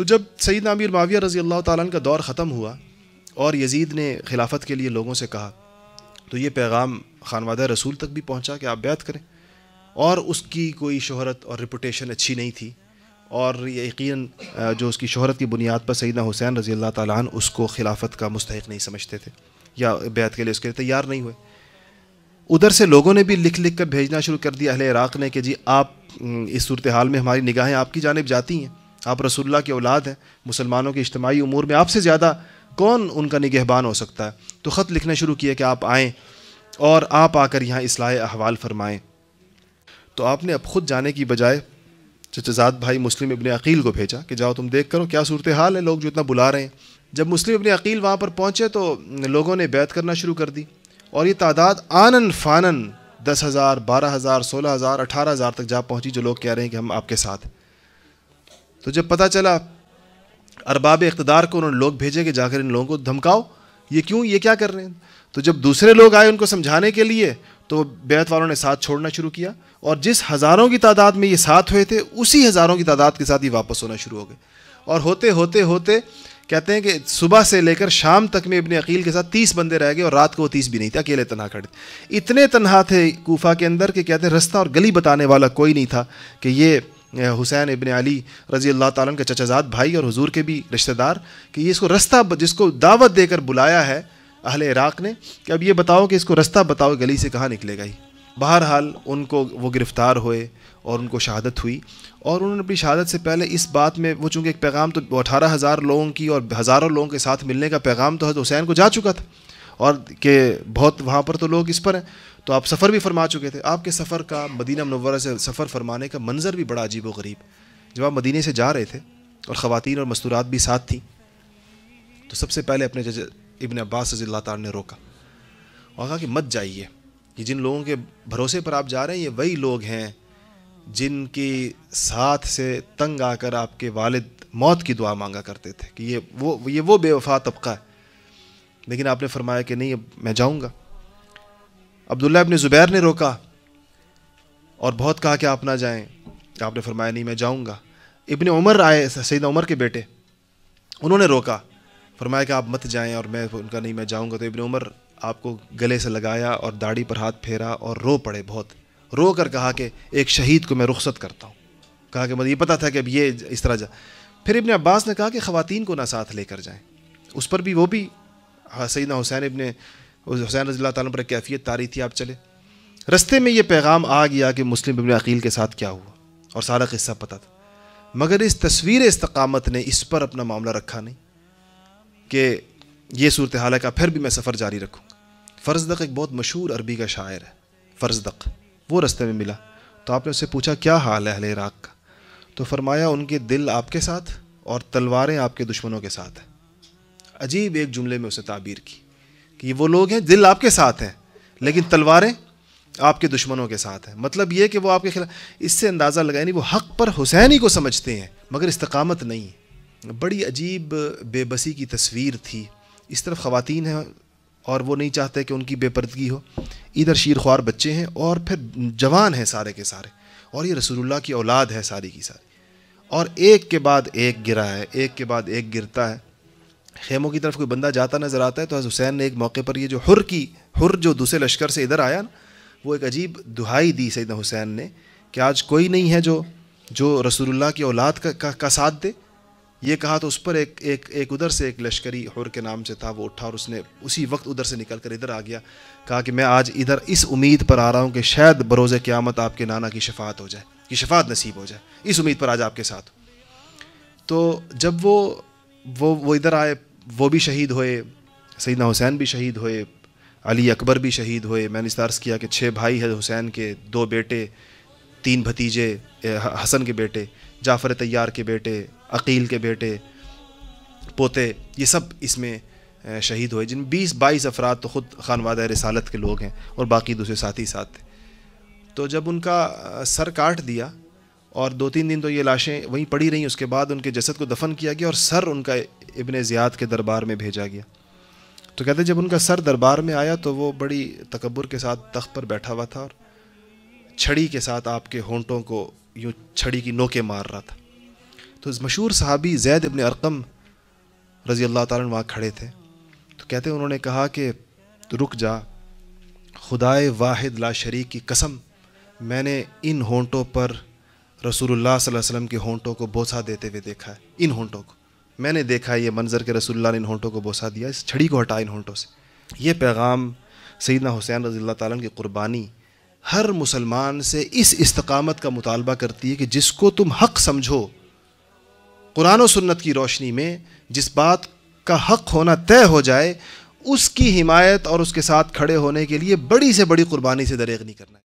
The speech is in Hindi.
तो जब सईद आमिर माविया रज़ी अल्लाह तन का दौर ख़त्म हुआ और यजीद ने खिलाफत के लिए लोगों से कहा तो ये पैगाम खानवादा रसूल तक भी पहुँचा कि आप बैत करें और उसकी कोई शहरत और रिपोटेशन अच्छी नहीं थी और ये यकीन जो उसकी शहरत की बुनियाद पर सईदा हुसैन रज़ी अल्लाह तन उसको खिलाफत का मुस्तक नहीं समझते थे या बैत के लिए उसके लिए तैयार नहीं हुए उधर से लोगों ने भी लिख लिख कर भेजना शुरू कर दिया अहल इराक़ ने कि जी आप इस सूरत हाल में हमारी निगाहें आपकी जानब जाती हैं आप रसुल्ला की औलाद हैं मुसलमानों के इज्तमाही उमूर में आपसे ज़्यादा कौन उनका निगहबान हो सकता है तो ख़त लिखना शुरू किया कि आप आएँ और आप आकर यहाँ असलाह अहवाल फरमाएँ तो आपने अब ख़ुद जाने की बजाय चचाजाद भाई मुस्लिम इबन अकील को भेजा कि जाओ तुम देख करो क्या सूरत हाल है लोग जो इतना बुला रहे हैं जब मुस्लिम इबन अकील वहाँ पर पहुँचे तो लोगों ने बैत करना शुरू कर दी और ये तादाद आनन फ़ानन दस हज़ार बारह हज़ार सोलह हज़ार अठारह हज़ार तक जा पहुँची जो लोग कह रहे हैं कि हम आपके साथ तो जब पता चला अरबाब इकतदार को उन्होंने लोग भेजे कि जाकर इन लोगों को धमकाओ ये क्यों ये क्या कर रहे हैं तो जब दूसरे लोग आए उनको समझाने के लिए तो बेत वालों ने साथ छोड़ना शुरू किया और जिस हज़ारों की तादाद में ये साथ हुए थे उसी हज़ारों की तादाद के साथ ये वापस होना शुरू हो गए और होते होते होते कहते हैं कि सुबह से लेकर शाम तक में इबन अकील के साथ तीस बंदे रह गए और रात को वो तीस भी नहीं थे अकेले तनहा खड़े इतने तनहा थे कोफा के अंदर कि कहते हैं रास्ता और गली बताने वाला कोई नहीं था कि ये हुसैन इबन अली रज़ी अल्लाह तन के चचाजाद भाई और हजूर के भी रिश्तेदार कि ये इसको रास्ता जिसको दावत देकर बुलाया है अहल इराक़ ने कि अब ये बताओ कि इसको रास्ता बताओ गली से कहाँ निकलेगा ही बहरहाल उनको वो गिरफ़्तार हुए और उनको शहादत हुई और उन्होंने अपनी शहादत से पहले इस बात में वो चूँकि एक पैगाम तो अठारह हज़ार लोगों की और हज़ारों लोगों के साथ मिलने का पैगाम तो हज़रत हुसैन को जा चुका था और के बहुत वहाँ पर तो लोग इस पर हैं तो आप सफ़र भी फरमा चुके थे आपके सफ़र का मदीना मनवर से सफ़र फरमाने का मंज़र भी बड़ा अजीब व गरीब जब आप मदीने से जा रहे थे और ख़वान और मस्तूरात भी साथ थी तो सबसे पहले अपने जज इबन अब्बास रजी तार ने रोका और कहा कि मत जाइए कि जिन लोगों के भरोसे पर आप जा रहे हैं ये वही लोग हैं जिनके साथ से तंग आकर आपके वालिद मौत की दुआ मांगा करते थे कि ये वो ये वो बेवफा तबका है लेकिन आपने फरमाया कि नहीं अब मैं जाऊँगा अब्दुल्ला अपने ज़ुबैर ने रोका और बहुत कहा कि आप ना जाएं तो आपने फरमाया नहीं मैं जाऊंगा इबन उमर आए सईद उमर के बेटे उन्होंने रोका फरमाया कि आप मत जाएं और मैं उनका नहीं मैं जाऊंगा तो इबन उमर आपको गले से लगाया और दाढ़ी पर हाथ फेरा और रो पड़े बहुत रो कर कहा कि एक शहीद को मैं रुख्सत करता हूँ कहा कि मतलब ये पता था कि अब ये इस तरह जा फिर इबन अब्बास ने कहा कि ख़वातीन को ना साथ लेकर जाएँ उस पर भी वो भी हाँ, सईद हुसैन इबन उस हुसैन रजील्ला तुम पर कैफियत तारी थी आप चले रस्ते में ये पैगाम आ गया कि मुस्लिम इबन अकील के साथ क्या हुआ और सारा किस्सा पता था मगर इस तस्वीर इस्तकामत ने इस पर अपना मामला रखा नहीं कि यह सूरत हाल का फिर भी मैं सफ़र जारी रखूँ फ़र्जदक एक बहुत मशहूर अरबी का शायर है फ़र्जदक वो रस्ते में मिला तो आपने उससे पूछा क्या हाल है अहल इराक का तो फरमाया उनके दिल आपके साथ और तलवारें आपके दुश्मनों के साथ हैं अजीब एक जुमले में उसने ताबीर की कि वो लोग हैं दिल आपके साथ हैं लेकिन तलवारें आपके दुश्मनों के साथ हैं मतलब ये कि वो आपके खिलाफ इससे अंदाज़ा लगाए नहीं वो हक पर हुसैनी को समझते हैं मगर इस्तकामत नहीं बड़ी अजीब बेबसी की तस्वीर थी इस तरफ ख़वान हैं और वो नहीं चाहते कि उनकी बेपर्दगी हो इधर शीर ख्वार बच्चे हैं और फिर जवान हैं सारे के सारे और ये रसूलुल्लाह की औलाद है सारी की सारी और एक के बाद एक गिरा है एक के बाद एक गिरता है खेमों की तरफ कोई बंदा जाता नज़र आता है तो हुसैन ने एक मौके पर ये जो हुर की हुर जो दूसरे लश्कर से इधर आया वो एक अजीब दुहाई दी सैदा हुसैन ने कि आज कोई नहीं है जो जो रसूलुल्लाह की औलाद का, का, का साथ दे ये कहा तो उस पर एक एक एक उधर से एक लश्करी हुर के नाम से था वो उठा और उसने उसी वक्त उधर से निकल कर इधर आ गया कहा कि मैं आज इधर इस उम्मीद पर आ रहा हूँ कि शायद बरोज़ क़्यामत आपके नाना की शफात हो जाए कि शफात नसीब हो जाए इस उम्मीद पर आज आपके साथ तो जब वो वो वो इधर आए वो भी शहीद हुए सैदना हुसैन भी शहीद हुए अली अकबर भी शहीद हुए मैंने इस किया कि छः भाई हैं हुसैन के दो बेटे तीन भतीजे हसन के बेटे जाफ़र तैयार के बेटे अकील के बेटे पोते ये सब इसमें शहीद हुए जिन 20 बाईस अफराद तो ख़ुद खानवाद रसालत के लोग हैं और बाकी दूसरे साथी साथ थे तो जब उनका सर काट दिया और दो तीन दिन तो ये लाशें वहीं पड़ी रहीं उसके बाद उनके जसद को दफन किया गया और सर उनका इबन ज़ियाद के दरबार में भेजा गया तो कहते जब उनका सर दरबार में आया तो वो बड़ी तकबर के साथ तख्त पर बैठा हुआ था और छड़ी के साथ आपके होंटों को यूँ छड़ी की नोके मार रहा था तो इस मशहूर सहाबी जैद इबन अरकम रज़ी अल्लाह तार वहाँ खड़े थे तो कहते उन्होंने कहा कि तो रुक जा खुदाए वाहिद ला शरीक की कसम मैंने इन होंटों पर रसूलुल्लाह सल्लल्लाहु अलैहि वसल्लम के होंठों को बोसा देते हुए देखा है इन होंठों को मैंने देखा है ये मंज़र के रसूलुल्लाह ने इन होंठों को बोसा दिया इस छड़ी को हटाया इन होंठों से ये पैगाम सैदना हुसैन रज़ी ताली की कुर्बानी हर मुसलमान से इस इस्तकामत का मुतालबा करती है कि जिसको तुम हक़ समझो कुरान सुन्नत की रोशनी में जिस बात का हक़ होना तय हो जाए उसकी हिमायत और उसके साथ खड़े होने के लिए बड़ी से बड़ी कुर्बानी से दरेग नहीं करना